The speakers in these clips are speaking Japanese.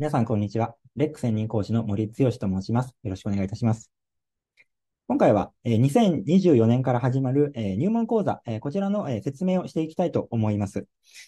皆さん、こんにちは。レック専任講師の森剛と申します。よろしくお願いいたします。今回は、2024年から始まる入門講座、こちらの説明をしていきたいと思います。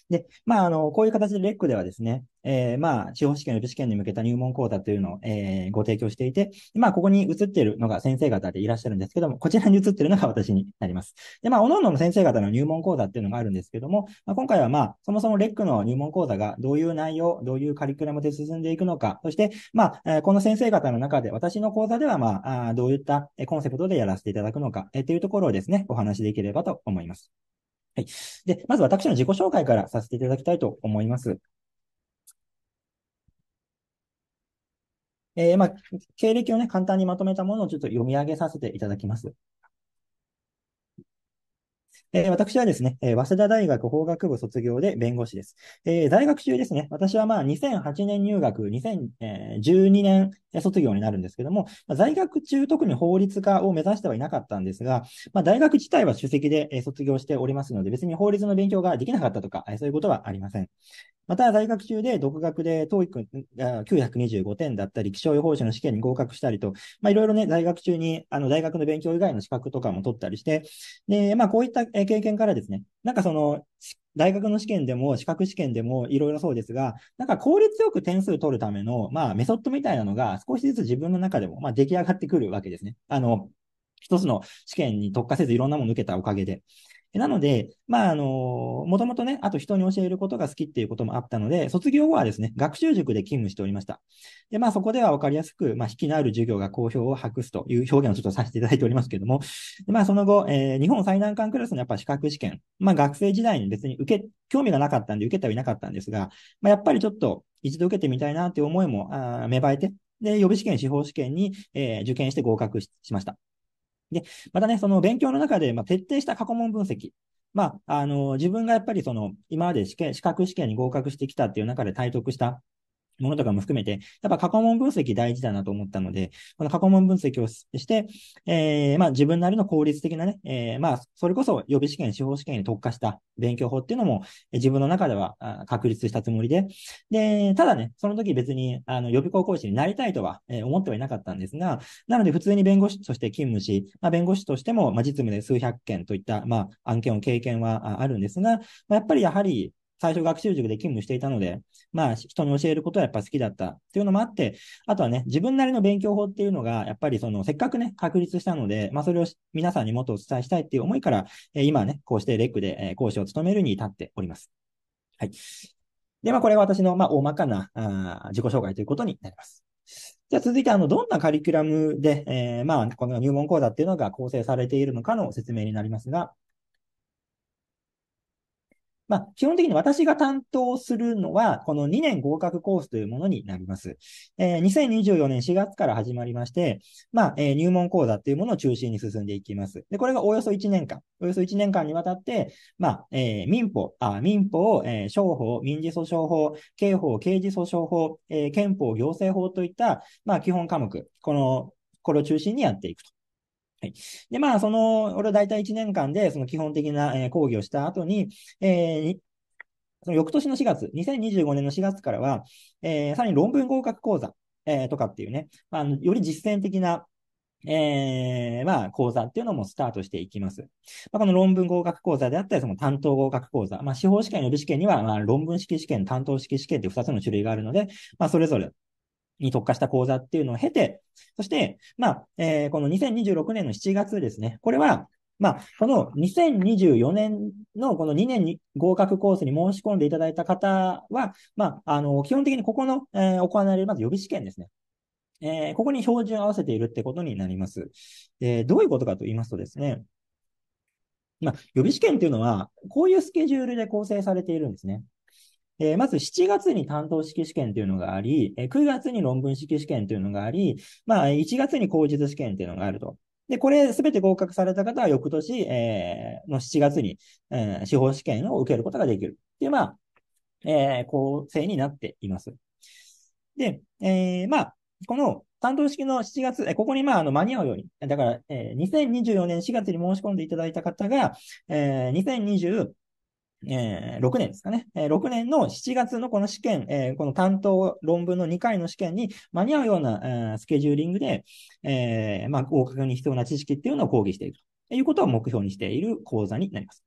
で、まあ、あの、こういう形でレックではですね、えー、まあ、司法試験、予備試験に向けた入門講座というのを、えー、ご提供していて、まあ、ここに映っているのが先生方でいらっしゃるんですけども、こちらに映っているのが私になります。で、まあ、おのおのの先生方の入門講座っていうのがあるんですけども、まあ、今回はまあ、そもそもレックの入門講座がどういう内容、どういうカリキュラムで進んでいくのか、そして、まあ、この先生方の中で、私の講座ではまあ、どういったコンセプトでやらせていただくのか、えー、というところをですね、お話しできればと思います。はい。で、まず私の自己紹介からさせていただきたいと思います。えー、まあ、経歴をね、簡単にまとめたものをちょっと読み上げさせていただきます。えー、私はですね、え早稲田大学法学部卒業で弁護士です。えー、在学中ですね、私はまあ2008年入学、2012年卒業になるんですけども、まあ、在学中特に法律家を目指してはいなかったんですが、まあ、大学自体は主席で卒業しておりますので、別に法律の勉強ができなかったとか、そういうことはありません。また、在学中で独学で TOEIC925 点だったり、気象予報士の試験に合格したりと、まいろいろね、在学中に、あの、大学の勉強以外の資格とかも取ったりして、で、まあ、こういった、い経験からですね、なんかその、大学の試験でも資格試験でもいろいろそうですが、なんか効率よく点数取るための、まあメソッドみたいなのが少しずつ自分の中でも、まあ出来上がってくるわけですね。あの、一つの試験に特化せずいろんなもの抜けたおかげで。なので、まあ、あの、もともとね、あと人に教えることが好きっていうこともあったので、卒業後はですね、学習塾で勤務しておりました。で、まあ、そこではわかりやすく、まあ、引きのある授業が好評を博すという表現をちょっとさせていただいておりますけれども、まあ、その後、えー、日本最難関クラスのやっぱ資格試験、まあ、学生時代に別に受け、興味がなかったんで受けてはいなかったんですが、まあ、やっぱりちょっと一度受けてみたいなていう思いもあ芽生えて、で、予備試験、司法試験に、えー、受験して合格しました。で、またね、その勉強の中で、まあ、徹底した過去問分析。まあ、あの、自分がやっぱりその、今まで試験、資格試験に合格してきたっていう中で体得したものとかも含めて、やっぱ過去問分析大事だなと思ったので、この過去問分析をして、えー、まあ自分なりの効率的なね、えー、まあそれこそ予備試験、司法試験に特化した勉強法っていうのも、自分の中では確立したつもりで、で、ただね、その時別にあの予備高校師になりたいとは、え思ってはいなかったんですが、なので普通に弁護士として勤務し、まあ、弁護士としても、まあ、実務で数百件といった、まあ案件を経験はあるんですが、まあ、やっぱりやはり、最初学習塾で勤務していたので、まあ、人に教えることはやっぱ好きだったっていうのもあって、あとはね、自分なりの勉強法っていうのが、やっぱりその、せっかくね、確立したので、まあ、それを皆さんにもっとお伝えしたいっていう思いから、え今ね、こうしてレックで、え講師を務めるに至っております。はい。で、まあ、これは私の、まあ、大まかな、あ自己紹介ということになります。じゃあ続いて、あの、どんなカリキュラムで、えー、まあ、この入門講座っていうのが構成されているのかの説明になりますが、まあ、基本的に私が担当するのは、この2年合格コースというものになります。えー、2024年4月から始まりまして、まあ、えー、入門講座というものを中心に進んでいきます。で、これがおよそ1年間、およそ1年間にわたって、まあ、えー、民法、あ民法、えー、商法、民事訴訟法、刑法、刑事訴訟法、えー、憲法、行政法といった、まあ、基本科目、この、これを中心にやっていくとはい。で、まあ、その、俺は大体1年間で、その基本的な、えー、講義をした後に、えー、その翌年の4月、2025年の4月からは、えー、さらに論文合格講座、えー、とかっていうね、まあ、より実践的な、えー、まあ、講座っていうのもスタートしていきます。まあ、この論文合格講座であったり、その担当合格講座。まあ、司法試験、予備試験には、まあ、論文式試験、担当式試験って2つの種類があるので、まあ、それぞれ、に特化した講座っていうのを経て、そして、まあ、えー、この2026年の7月ですね。これは、まあ、この2024年のこの2年に合格コースに申し込んでいただいた方は、まあ、あの、基本的にここの、えー、行われるまず予備試験ですね。えー、ここに標準を合わせているってことになります。えー、どういうことかと言いますとですね、まあ、予備試験っていうのは、こういうスケジュールで構成されているんですね。えー、まず7月に担当式試験というのがあり、えー、9月に論文式試験というのがあり、まあ、1月に口述試験というのがあると。で、これ、すべて合格された方は、翌年、えー、の7月に、えー、司法試験を受けることができる。っていう、まあ、えー、構成になっています。で、えー、まあ、この担当式の7月、えここにまあ、あの、間に合うように。だから、えー、2024年4月に申し込んでいただいた方が、えー、えー、6年ですかね。えー、6年の7月のこの試験、えー、この担当論文の2回の試験に間に合うような、えスケジューリングで、えまあ、合格に必要な知識っていうのを講義していくということを目標にしている講座になります。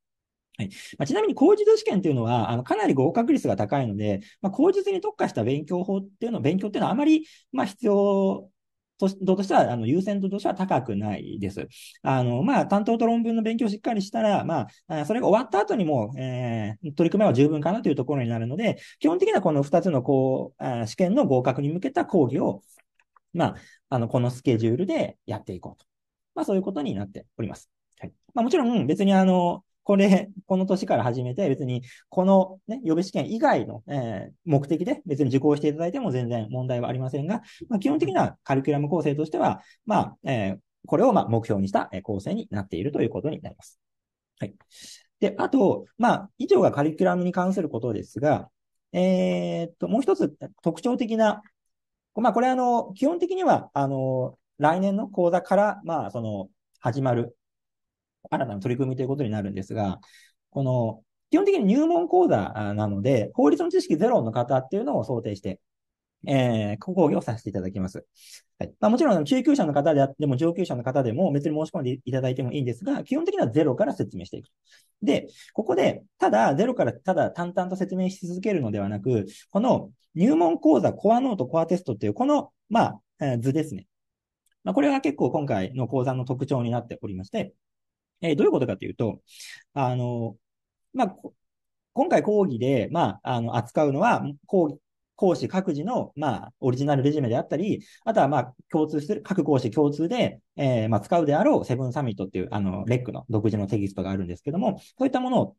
はいまあ、ちなみに、口述試験というのは、あのかなり合格率が高いので、まあ、口実に特化した勉強法っていうの、勉強っていうのはあまり、まあ、必要度としては、あの、優先度としては高くないです。あの、まあ、担当と論文の勉強をしっかりしたら、まあ、それが終わった後にも、えー、取り組めは十分かなというところになるので、基本的にはこの2つの、こう、試験の合格に向けた講義を、まあ、あの、このスケジュールでやっていこうと。まあ、そういうことになっております。はい。まあ、もちろん、別にあの、これ、この年から始めて、別に、このね、予備試験以外の、えー、目的で別に受講していただいても全然問題はありませんが、まあ、基本的なカリキュラム構成としては、まあ、えー、これをまあ目標にした構成になっているということになります。はい。で、あと、まあ、以上がカリキュラムに関することですが、えー、っと、もう一つ特徴的な、まあ、これあの、基本的には、あの、来年の講座から、まあ、その、始まる新たな取り組みということになるんですが、この、基本的に入門講座なので、法律の知識ゼロの方っていうのを想定して、えー、講義をさせていただきます。はいまあ、もちろん、中級者の方であっても、上級者の方でも、別に申し込んでいただいてもいいんですが、基本的にはゼロから説明していく。で、ここで、ただ、ゼロからただ淡々と説明し続けるのではなく、この入門講座、コアノート、コアテストっていう、この、まあ、図ですね。まあ、これが結構今回の講座の特徴になっておりまして、えー、どういうことかというと、あの、まあ、今回講義で、まあ、あの、扱うのは、講義、講師各自の、まあ、オリジナルレジュメであったり、あとは、まあ、共通する、各講師共通で、えー、まあ、使うであろうセブンサミットっていう、あの、レックの独自のテキストがあるんですけども、そういったものを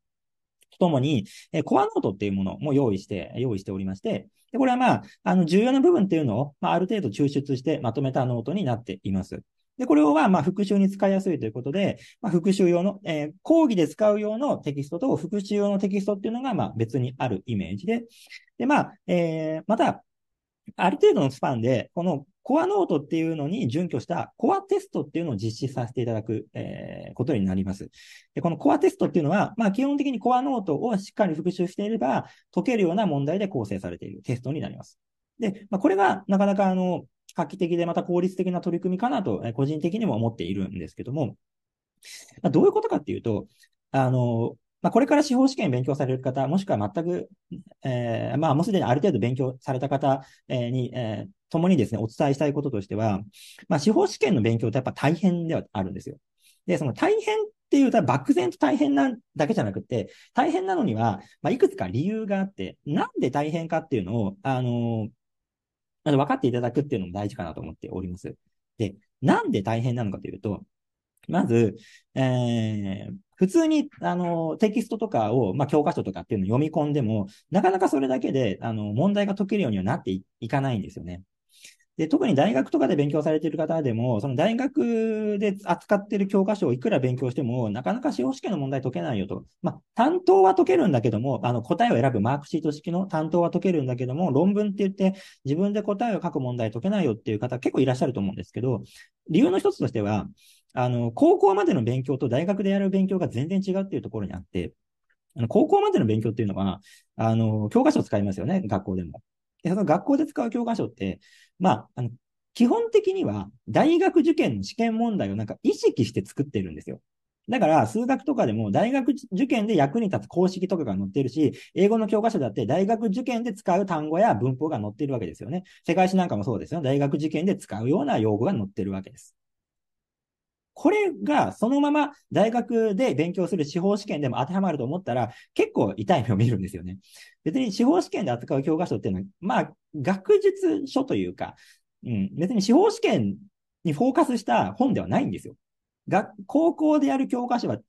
とともに、えー、コアノートっていうものも用意して、用意しておりまして、でこれはまあ、あの、重要な部分っていうのを、まあ、ある程度抽出してまとめたノートになっています。で、これは、まあ、復習に使いやすいということで、まあ、復習用の、えー、講義で使う用のテキストと復習用のテキストっていうのが、まあ、別にあるイメージで、で、まあ、えー、また、ある程度のスパンで、このコアノートっていうのに準拠したコアテストっていうのを実施させていただく、えー、ことになります。で、このコアテストっていうのは、まあ基本的にコアノートをしっかり復習していれば解けるような問題で構成されているテストになります。で、まあこれがなかなかあの、画期的でまた効率的な取り組みかなと、個人的にも思っているんですけども、まあ、どういうことかっていうと、あの、まあ、これから司法試験勉強される方、もしくは全く、えー、まあ、もうすでにある程度勉強された方に、えー、共にですね、お伝えしたいこととしては、まあ、司法試験の勉強ってやっぱ大変ではあるんですよ。で、その大変っていうと、漠然と大変なだけじゃなくて、大変なのには、まあ、いくつか理由があって、なんで大変かっていうのを、あのー、あの、分かっていただくっていうのも大事かなと思っております。で、なんで大変なのかというと、まず、えー、普通に、あの、テキストとかを、まあ、教科書とかっていうのを読み込んでも、なかなかそれだけで、あの、問題が解けるようにはなっていかないんですよね。で、特に大学とかで勉強されている方でも、その大学で扱っている教科書をいくら勉強しても、なかなか司法試験の問題解けないよと。まあ、担当は解けるんだけども、あの、答えを選ぶマークシート式の担当は解けるんだけども、論文って言って自分で答えを書く問題解けないよっていう方結構いらっしゃると思うんですけど、理由の一つとしては、あの、高校までの勉強と大学でやる勉強が全然違うっていうところにあって、あの高校までの勉強っていうのは、あの、教科書を使いますよね、学校でも。で、その学校で使う教科書って、まあ、あの、基本的には大学受験の試験問題をなんか意識して作ってるんですよ。だから、数学とかでも大学受験で役に立つ公式とかが載ってるし、英語の教科書だって大学受験で使う単語や文法が載ってるわけですよね。世界史なんかもそうですよ。大学受験で使うような用語が載ってるわけです。これがそのまま大学で勉強する司法試験でも当てはまると思ったら、結構痛い目を見るんですよね。別に司法試験で扱う教科書っていうのは、まあ、学術書というか、うん、別に司法試験にフォーカスした本ではないんですよ。が高校でやる教科書は、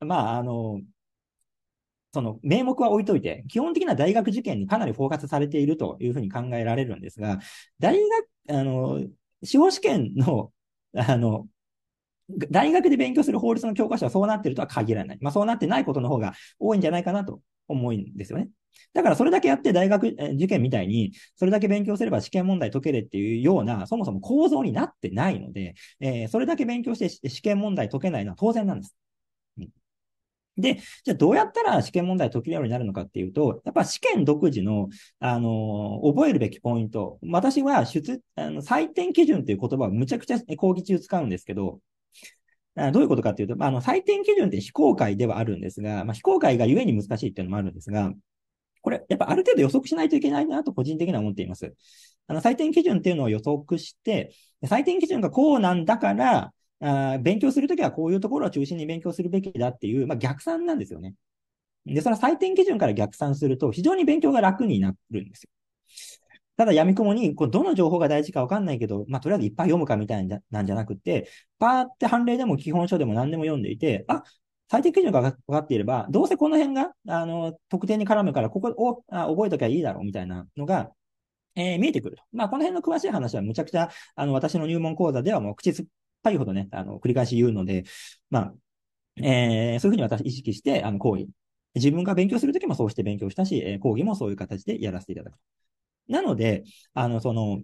まあ、あの、その名目は置いといて、基本的な大学受験にかなりフォーカスされているというふうに考えられるんですが、大学、あの、司法試験の、あの、大学で勉強する法律の教科書はそうなってるとは限らない。まあ、そうなってないことの方が多いんじゃないかなと思うんですよね。だからそれだけやって大学受験みたいに、それだけ勉強すれば試験問題解けるっていうような、そもそも構造になってないので、えー、それだけ勉強して試験問題解けないのは当然なんです。うん、で、じゃあどうやったら試験問題解けるようになるのかっていうと、やっぱ試験独自の、あのー、覚えるべきポイント。私は出、あの採点基準っていう言葉をむちゃくちゃ講義中使うんですけど、どういうことかというと、まあ、あの、採点基準って非公開ではあるんですが、まあ、非公開がゆえに難しいっていうのもあるんですが、これ、やっぱある程度予測しないといけないなと個人的には思っています。あの、採点基準っていうのを予測して、採点基準がこうなんだから、あ勉強するときはこういうところを中心に勉強するべきだっていう、まあ、逆算なんですよね。で、その採点基準から逆算すると、非常に勉強が楽になるんですよ。ただ闇雲に、こうどの情報が大事かわかんないけど、まあ、とりあえずいっぱい読むかみたいなんじゃなくて、パーって判例でも基本書でも何でも読んでいて、あ、最低基準が分かっていれば、どうせこの辺が、あの、特定に絡むから、ここをあ覚えときゃいいだろうみたいなのが、えー、見えてくると。まあ、この辺の詳しい話はむちゃくちゃ、あの、私の入門講座ではもう口酸っぱいほどね、あの、繰り返し言うので、まあ、えー、そういうふうに私意識して、あの、講義。自分が勉強するときもそうして勉強したし、えー、講義もそういう形でやらせていただく。なので、あの、その、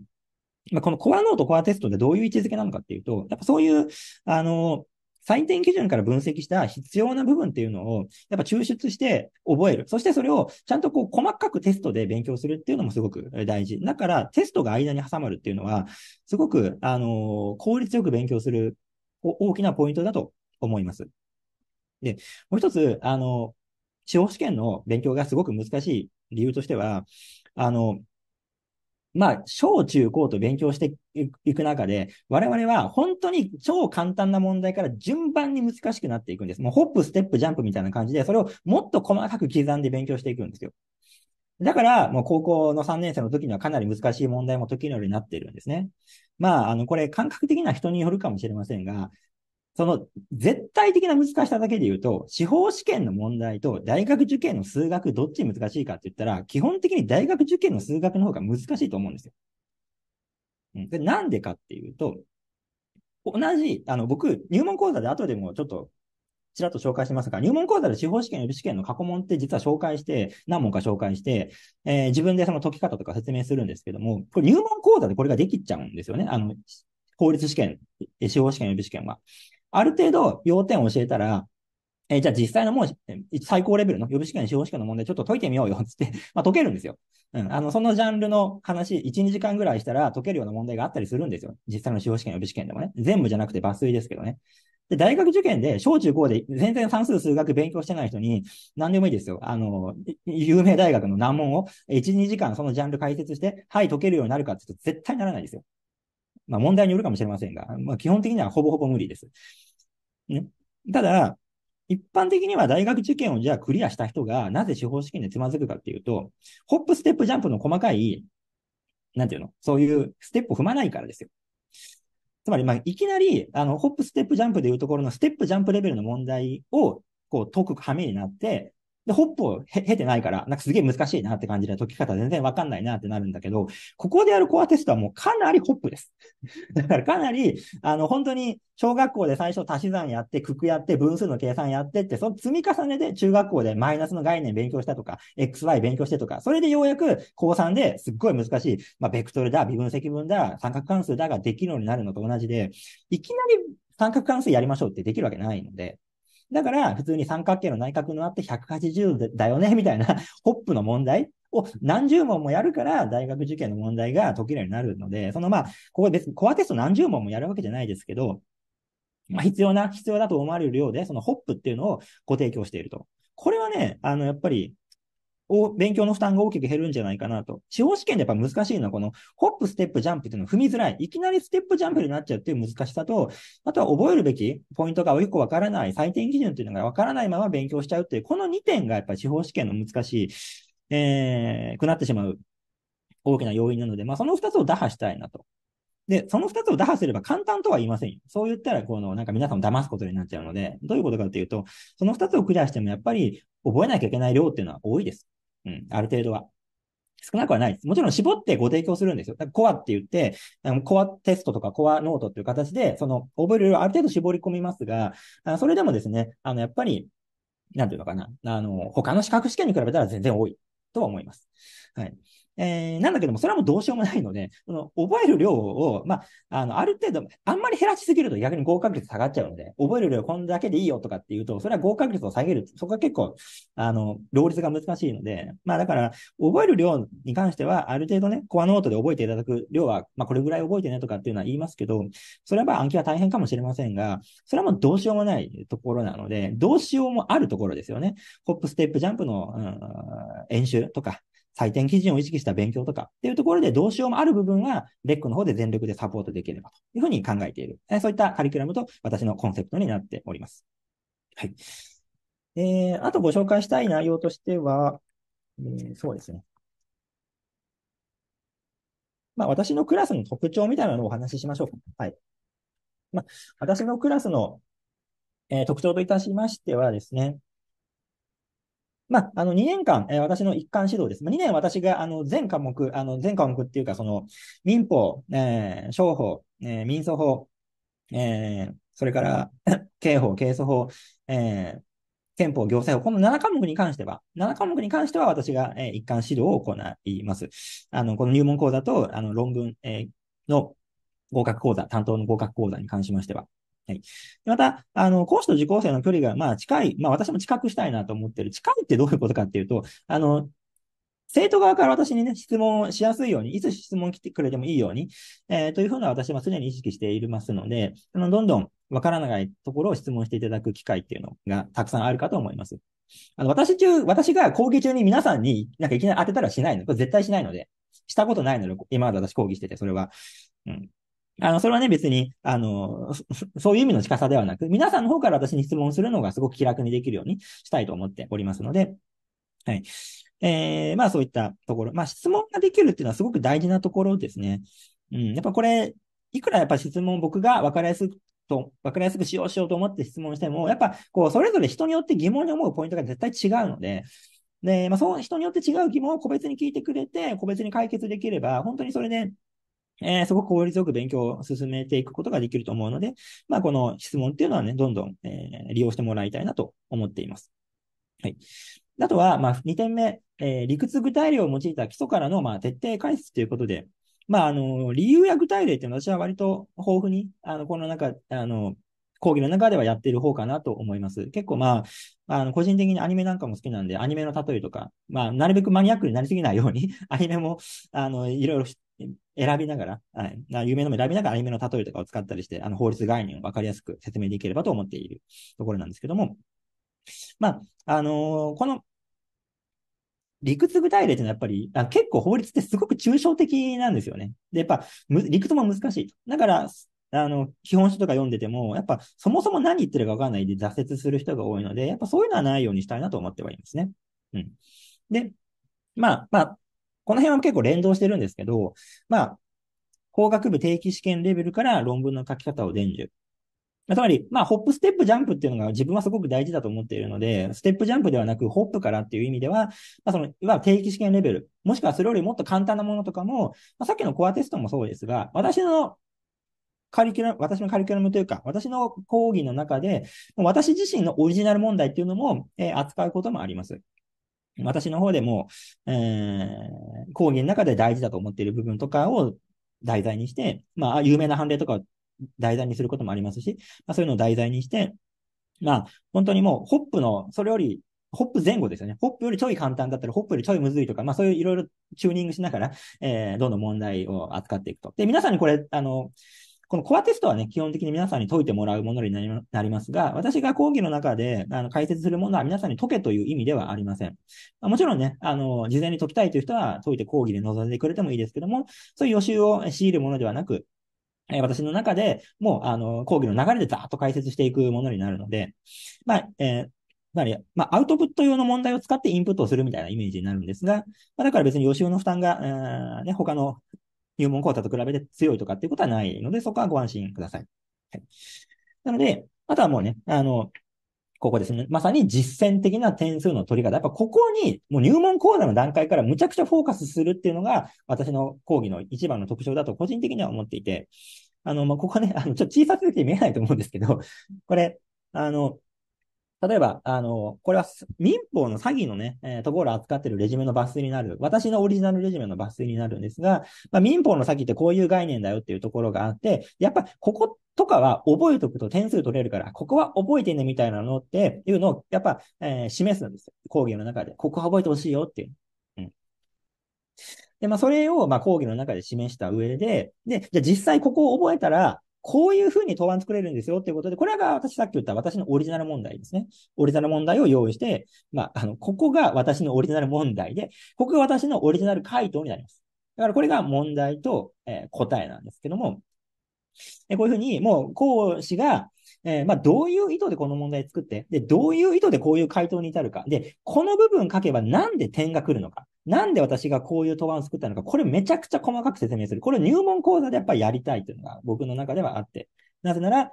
まあ、このコアノート、コアテストでどういう位置づけなのかっていうと、やっぱそういう、あの、採点基準から分析した必要な部分っていうのを、やっぱ抽出して覚える。そしてそれをちゃんとこう細かくテストで勉強するっていうのもすごく大事。だからテストが間に挟まるっていうのは、すごく、あのー、効率よく勉強する大きなポイントだと思います。で、もう一つ、あの、司法試験の勉強がすごく難しい理由としては、あの、まあ、小中高と勉強していく中で、我々は本当に超簡単な問題から順番に難しくなっていくんです。もうホップ、ステップ、ジャンプみたいな感じで、それをもっと細かく刻んで勉強していくんですよ。だから、もう高校の3年生の時にはかなり難しい問題も時のようになっているんですね。まあ、あの、これ感覚的な人によるかもしれませんが、その絶対的な難しさだけで言うと、司法試験の問題と大学受験の数学どっち難しいかって言ったら、基本的に大学受験の数学の方が難しいと思うんですよ。で、なんでかっていうと、同じ、あの、僕、入門講座で後でもちょっと、ちらっと紹介してますが、入門講座で司法試験、予備試験の過去問って実は紹介して、何問か紹介して、えー、自分でその解き方とか説明するんですけども、これ入門講座でこれができちゃうんですよね。あの、法律試験、司法試験、予備試験は。ある程度要点を教えたら、えー、じゃあ実際のもう最高レベルの予備試験、司法試験の問題ちょっと解いてみようよつって まあ解けるんですよ。うん。あの、そのジャンルの話、1、2時間ぐらいしたら解けるような問題があったりするんですよ。実際の司法試験、予備試験でもね。全部じゃなくて抜粋ですけどね。で、大学受験で、小中高で全然算数数学勉強してない人に、何でもいいですよ。あの、有名大学の難問を1、2時間そのジャンル解説して、はい、解けるようになるかって言うと絶対ならないですよ。まあ問題によるかもしれませんが、まあ基本的にはほぼほぼ無理です。ね。ただ、一般的には大学受験をじゃあクリアした人が、なぜ司法試験でつまずくかっていうと、ホップ、ステップ、ジャンプの細かい、なんていうのそういうステップを踏まないからですよ。つまり、まあ、いきなり、あの、ホップ、ステップ、ジャンプでいうところのステップ、ジャンプレベルの問題を、こう、解くはめになって、で、ホップを経てないから、なんかすげえ難しいなって感じで解き方全然わかんないなってなるんだけど、ここでやるコアテストはもうかなりホップです。だからかなり、あの、本当に小学校で最初足し算やって、九九やって、分数の計算やってって、その積み重ねで中学校でマイナスの概念勉強したとか、XY 勉強してとか、それでようやく高3ですっごい難しい、まあ、ベクトルだ、微分積分だ、三角関数だができるようになるのと同じで、いきなり三角関数やりましょうってできるわけないので、だから、普通に三角形の内角のあって180だよね、みたいな、ホップの問題を何十問もやるから、大学受験の問題が解けるようになるので、そのまあ、ここ別にコアテスト何十問もやるわけじゃないですけど、まあ、必要な、必要だと思われる量で、そのホップっていうのをご提供していると。これはね、あの、やっぱり、お勉強の負担が大きく減るんじゃないかなと。司法試験でやっぱ難しいのは、この、ホップ、ステップ、ジャンプっていうのを踏みづらい。いきなりステップ、ジャンプになっちゃうっていう難しさと、あとは覚えるべきポイントがよくわからない、採点基準っていうのがわからないまま勉強しちゃうっていう、この2点がやっぱ司法試験の難しい、えー、くなってしまう大きな要因なので、まあその2つを打破したいなと。で、その2つを打破すれば簡単とは言いませんよ。そう言ったら、この、なんか皆さんを騙すことになっちゃうので、どういうことかっていうと、その2つをクリアしてもやっぱり覚えなきゃいけない量っていうのは多いです。うん、ある程度は。少なくはないです。もちろん絞ってご提供するんですよ。コアって言って、コアテストとかコアノートっていう形で、その、覚える量ある程度絞り込みますが、それでもですね、あの、やっぱり、なんていうのかな、あの、他の資格試験に比べたら全然多いとは思います。はい。えー、なんだけども、それはもうどうしようもないので、その覚える量を、まあ、あの、ある程度、あんまり減らしすぎると逆に合格率下がっちゃうので、覚える量こんだけでいいよとかっていうと、それは合格率を下げる。そこは結構、あの、両立が難しいので、まあだから、覚える量に関しては、ある程度ね、コアノートで覚えていただく量は、まあこれぐらい覚えてねとかっていうのは言いますけど、それはまあ暗記は大変かもしれませんが、それはもうどうしようもないところなので、どうしようもあるところですよね。ホップ、ステップ、ジャンプの、うん、演習とか、採点基準を意識した勉強とかっていうところでどうしようもある部分は、レックの方で全力でサポートできればというふうに考えている。そういったカリキュラムと私のコンセプトになっております。はい。えー、あとご紹介したい内容としては、えー、そうですね。まあ、私のクラスの特徴みたいなのをお話ししましょう。はい。まあ、私のクラスの、えー、特徴といたしましてはですね、まあ、あの、2年間、えー、私の一貫指導です。まあ、2年私が、あの、全科目、あの、全科目っていうか、その、民法、えー、商法、えー、民訴法、えー、それから、刑法、刑訴法、えー、憲法、行政法、この7科目に関しては、7科目に関しては私が、えー、一貫指導を行います。あの、この入門講座と、あの、論文、えー、の合格講座、担当の合格講座に関しましては。はい。また、あの、講師と受講生の距離が、まあ、近い、まあ、私も近くしたいなと思ってる。近いってどういうことかっていうと、あの、生徒側から私にね、質問しやすいように、いつ質問来てくれてもいいように、えー、というふうな私は常に意識していますので、あのどんどんわからないところを質問していただく機会っていうのがたくさんあるかと思います。あの、私中、私が講義中に皆さんになんかいきなり当てたらしないの。これ絶対しないので。したことないので、今まで私講義してて、それは。うん。あの、それはね、別に、あの、そういう意味の近さではなく、皆さんの方から私に質問するのがすごく気楽にできるようにしたいと思っておりますので、はい。えー、まあそういったところ。まあ質問ができるっていうのはすごく大事なところですね。うん、やっぱこれ、いくらやっぱ質問僕が分かりやすくと、分かりやすく使用しようと思って質問しても、やっぱこう、それぞれ人によって疑問に思うポイントが絶対違うので、で、まあそう、人によって違う疑問を個別に聞いてくれて、個別に解決できれば、本当にそれで、えー、すごく効率よく勉強を進めていくことができると思うので、まあ、この質問っていうのはね、どんどん、えー、利用してもらいたいなと思っています。はい。あとは、まあ、2点目、えー、理屈具体例を用いた基礎からの、まあ、徹底解説ということで、まあ、あの、理由や具体例っていうのは私は割と豊富に、あの、この中、あの、講義の中ではやってる方かなと思います。結構まあ、あの、個人的にアニメなんかも好きなんで、アニメの例えとか、まあ、なるべくマニアックになりすぎないように、アニメも、あの、いろいろ選びながら、い、有名のも選びながらアニメの例えとかを使ったりして、あの法律概念を分かりやすく説明できればと思っているところなんですけども、まあ、あのー、この理屈具体例ってのはやっぱりあ、結構法律ってすごく抽象的なんですよね。で、やっぱ、理屈も難しい。だから、あの、基本書とか読んでても、やっぱ、そもそも何言ってるか分かんないで挫折する人が多いので、やっぱそういうのはないようにしたいなと思ってはいますね。うん。で、まあ、まあ、この辺は結構連動してるんですけど、まあ、工学部定期試験レベルから論文の書き方を伝授。つまり、まあ、ホップ、ステップ、ジャンプっていうのが自分はすごく大事だと思っているので、ステップ、ジャンプではなく、ホップからっていう意味では、まあ、その、いわゆる定期試験レベル、もしくはそれよりもっと簡単なものとかも、まあ、さっきのコアテストもそうですが、私のカリキュラム、私のカリキュラムというか、私の講義の中で、私自身のオリジナル問題っていうのも、えー、扱うこともあります。私の方でも、えー、講義の中で大事だと思っている部分とかを題材にして、まあ、有名な判例とかを題材にすることもありますし、まあ、そういうのを題材にして、まあ、本当にもう、ホップの、それより、ホップ前後ですよね。ホップよりちょい簡単だったら、ホップよりちょいむずいとか、まあそういういろいろチューニングしながら、えー、どんどん問題を扱っていくと。で、皆さんにこれ、あの、このコアテストはね、基本的に皆さんに解いてもらうものになりますが、私が講義の中であの解説するものは皆さんに解けという意味ではありません。もちろんね、あの、事前に解きたいという人は解いて講義で臨んでくれてもいいですけども、そういう予習を強いるものではなく、私の中でもう、あの、講義の流れでざっと解説していくものになるので、まあ、えーまあ、まあ、アウトプット用の問題を使ってインプットをするみたいなイメージになるんですが、まあ、だから別に予習の負担が、えーね、他の入門講座と比べて強いとかっていうことはないので、そこはご安心ください。はい。なので、あとはもうね、あの、ここですね。まさに実践的な点数の取り方。やっぱここに、もう入門講座の段階からむちゃくちゃフォーカスするっていうのが、私の講義の一番の特徴だと個人的には思っていて、あの、まあ、ここね、あの、ちょっと小さすぎて見えないと思うんですけど、これ、あの、例えば、あの、これは民法の詐欺のね、えー、ところを扱っているレジュメの抜粋になる。私のオリジナルレジュメの抜粋になるんですが、まあ、民法の詐欺ってこういう概念だよっていうところがあって、やっぱこことかは覚えておくと点数取れるから、ここは覚えてねみたいなのっていうのを、やっぱ、えー、示すんですよ。講義の中で。ここは覚えてほしいよっていう。うん。で、まあ、それを、まあ、講義の中で示した上で、で、じゃあ実際ここを覚えたら、こういうふうに答案作れるんですよっていうことで、これが私さっき言った私のオリジナル問題ですね。オリジナル問題を用意して、まあ、あの、ここが私のオリジナル問題で、ここが私のオリジナル回答になります。だからこれが問題と、えー、答えなんですけども、こういうふうに、もう、講師が、えー、まあ、どういう意図でこの問題作って、で、どういう意図でこういう回答に至るか。で、この部分書けばなんで点が来るのか。なんで私がこういう答案を作ったのか。これめちゃくちゃ細かく説明する。これ入門講座でやっぱりやりたいというのが僕の中ではあって。なぜなら、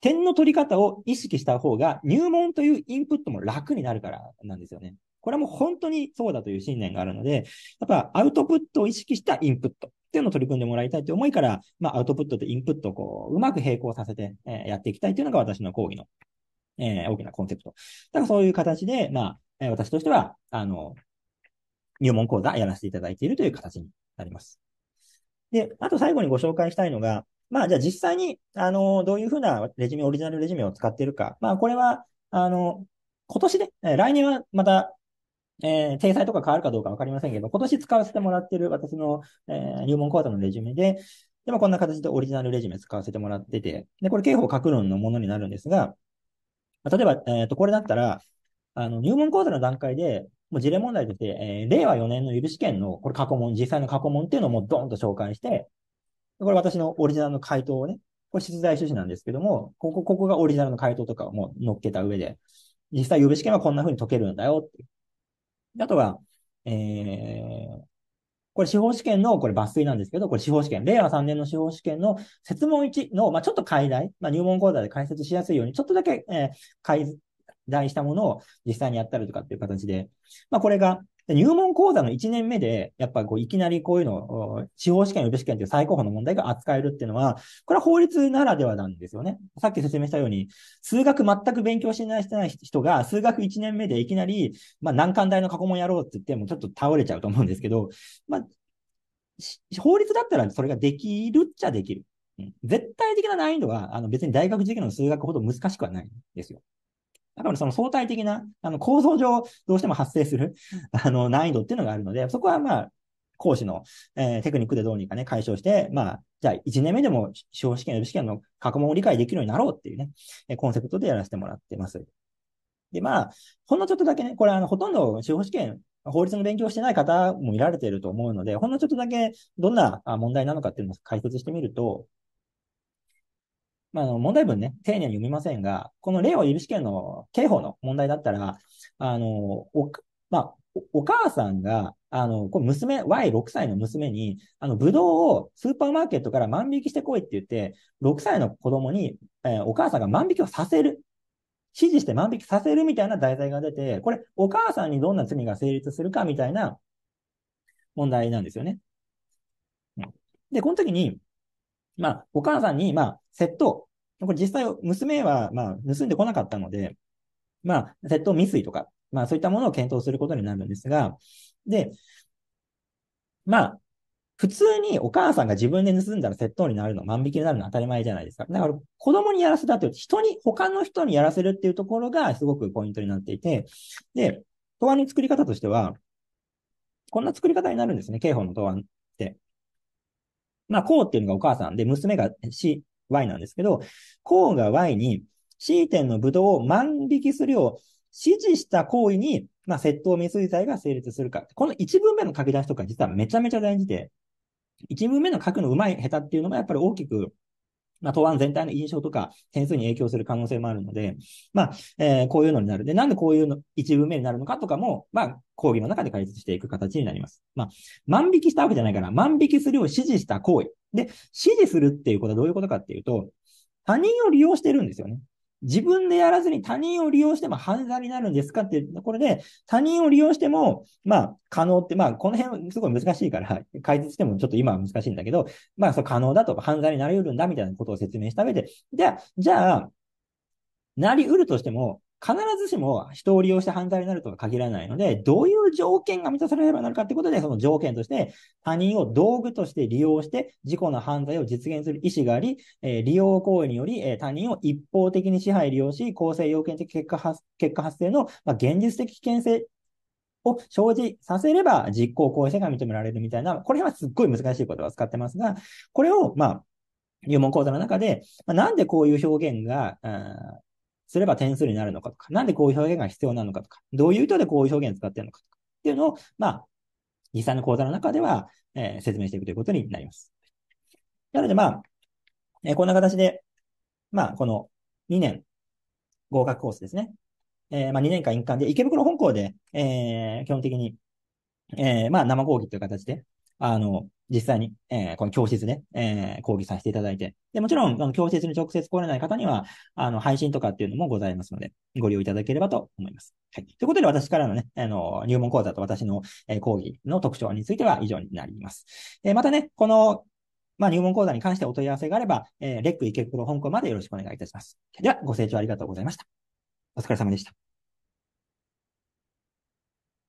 点の取り方を意識した方が入門というインプットも楽になるからなんですよね。これはもう本当にそうだという信念があるので、やっぱアウトプットを意識したインプット。っていうのを取り組んでもらいたいという思いから、まあ、アウトプットとインプットをこう、うまく並行させて、えー、やっていきたいというのが私の講義の、えー、大きなコンセプト。だからそういう形で、まあ、えー、私としては、あの、入門講座やらせていただいているという形になります。で、あと最後にご紹介したいのが、まあ、じゃあ実際に、あの、どういうふうなレジュメ、オリジナルレジュメを使っているか。まあ、これは、あの、今年で、来年はまたえー、体裁とか変わるかどうかわかりませんけど、今年使わせてもらってる私の、えー、入門講座のレジュメで、でもこんな形でオリジナルレジュメ使わせてもらってて、で、これ刑法格論のものになるんですが、例えば、えっ、ー、と、これだったら、あの、入門講座の段階で、もう事例問題として、えー、令和4年の指試権の、これ過去問、実際の過去問っていうのをもうドーンと紹介して、これ私のオリジナルの回答をね、これ出題趣旨なんですけども、ここ、ここがオリジナルの回答とかをもう乗っけた上で、実際予備試験はこんな風に解けるんだよって。あとは、えー、これ司法試験の、これ抜粋なんですけど、これ司法試験、令和3年の司法試験の設問1の、まあ、ちょっと解題、まあ、入門講座で解説しやすいように、ちょっとだけ、えー、解題したものを実際にやったりとかっていう形で、まあ、これが、入門講座の1年目で、やっぱこういきなりこういうの、司法試験、予備試験という最高峰の問題が扱えるっていうのは、これは法律ならではなんですよね。さっき説明したように、数学全く勉強しないてない人が、数学1年目でいきなり、まあ難関大の過去問やろうって言ってもちょっと倒れちゃうと思うんですけど、まあ、法律だったらそれができるっちゃできる。絶対的な難易度は、あの別に大学受験の数学ほど難しくはないんですよ。だからその相対的な、あの構造上どうしても発生する、あの難易度っていうのがあるので、そこはまあ、講師の、えー、テクニックでどうにかね、解消して、まあ、じゃあ1年目でも司法試験、予備試験の過去問を理解できるようになろうっていうね、えコンセプトでやらせてもらってます。で、まあ、ほんのちょっとだけね、これあの、ほとんど司法試験、法律の勉強してない方も見られていると思うので、ほんのちょっとだけどんな問題なのかっていうのを解説してみると、まあ、あの、問題文ね、丁寧に読みませんが、この令和指試験の刑法の問題だったら、あの、お、まあ、お母さんが、あの、こ娘、Y6 歳の娘に、あの、ぶどうをスーパーマーケットから万引きしてこいって言って、6歳の子供に、えー、お母さんが万引きをさせる。指示して万引きさせるみたいな題材が出て、これ、お母さんにどんな罪が成立するかみたいな問題なんですよね。で、この時に、まあ、お母さんに、まあ、窃盗。これ実際、娘は、まあ、盗んでこなかったので、まあ、窃盗未遂とか、まあ、そういったものを検討することになるんですが、で、まあ、普通にお母さんが自分で盗んだら窃盗になるの、万引きになるのは当たり前じゃないですか。だから子供にやらせたという、人に、他の人にやらせるっていうところがすごくポイントになっていて、で、答案の作り方としては、こんな作り方になるんですね、刑法の答案って。まあ、こうっていうのがお母さんで、娘がし、y なんですけど、こうが y に C 点のブドウを万引きするよう指示した行為に、まあ、窃盗未遂罪が成立するか。この一文目の書き出しとか実はめちゃめちゃ大事で、一文目の書くの上手い下手っていうのもやっぱり大きくまあ、答案全体の印象とか点数に影響する可能性もあるので、まあ、えー、こういうのになる。で、なんでこういうの、一文目になるのかとかも、まあ、講義の中で解説していく形になります。まあ、万引きしたわけじゃないから、万引きするよう指示した行為。で、指示するっていうことはどういうことかっていうと、他人を利用してるんですよね。自分でやらずに他人を利用しても犯罪になるんですかっていうところで、他人を利用しても、まあ、可能って、まあ、この辺すごい難しいから、解説してもちょっと今は難しいんだけど、まあ、そう可能だと犯罪になり得るんだみたいなことを説明した上で、じゃあ、じゃあ、なり得るとしても、必ずしも人を利用して犯罪になるとは限らないので、どういう条件が満たされればなるかってことで、その条件として、他人を道具として利用して、事故の犯罪を実現する意思があり、えー、利用行為により、えー、他人を一方的に支配利用し、構成要件的結果発結果発生の、まあ、現実的危険性を生じさせれば、実行行為者が認められるみたいな、これはすっごい難しい言葉を使ってますが、これを、まあ、入門講座の中で、まあ、なんでこういう表現が、すれば点数になるのかとか、なんでこういう表現が必要なのかとか、どういう意図でこういう表現使ってるのかとか、っていうのを、まあ、実際の講座の中では、えー、説明していくということになります。なので、まあ、えー、こんな形で、まあ、この2年合格コースですね。えー、まあ、2年間一貫で、池袋本校で、えー、基本的に、えー、まあ、生講義という形で、あの、実際に、えー、この教室で、えー、講義させていただいて。で、もちろん、あの教室に直接来れない方には、あの、配信とかっていうのもございますので、ご利用いただければと思います。はい。ということで、私からのね、あの、入門講座と私の、えー、講義の特徴については以上になります。えー、またね、この、まあ、入門講座に関してお問い合わせがあれば、えー、レック池袋本校までよろしくお願いいたします。では、ご清聴ありがとうございました。お疲れ様でした。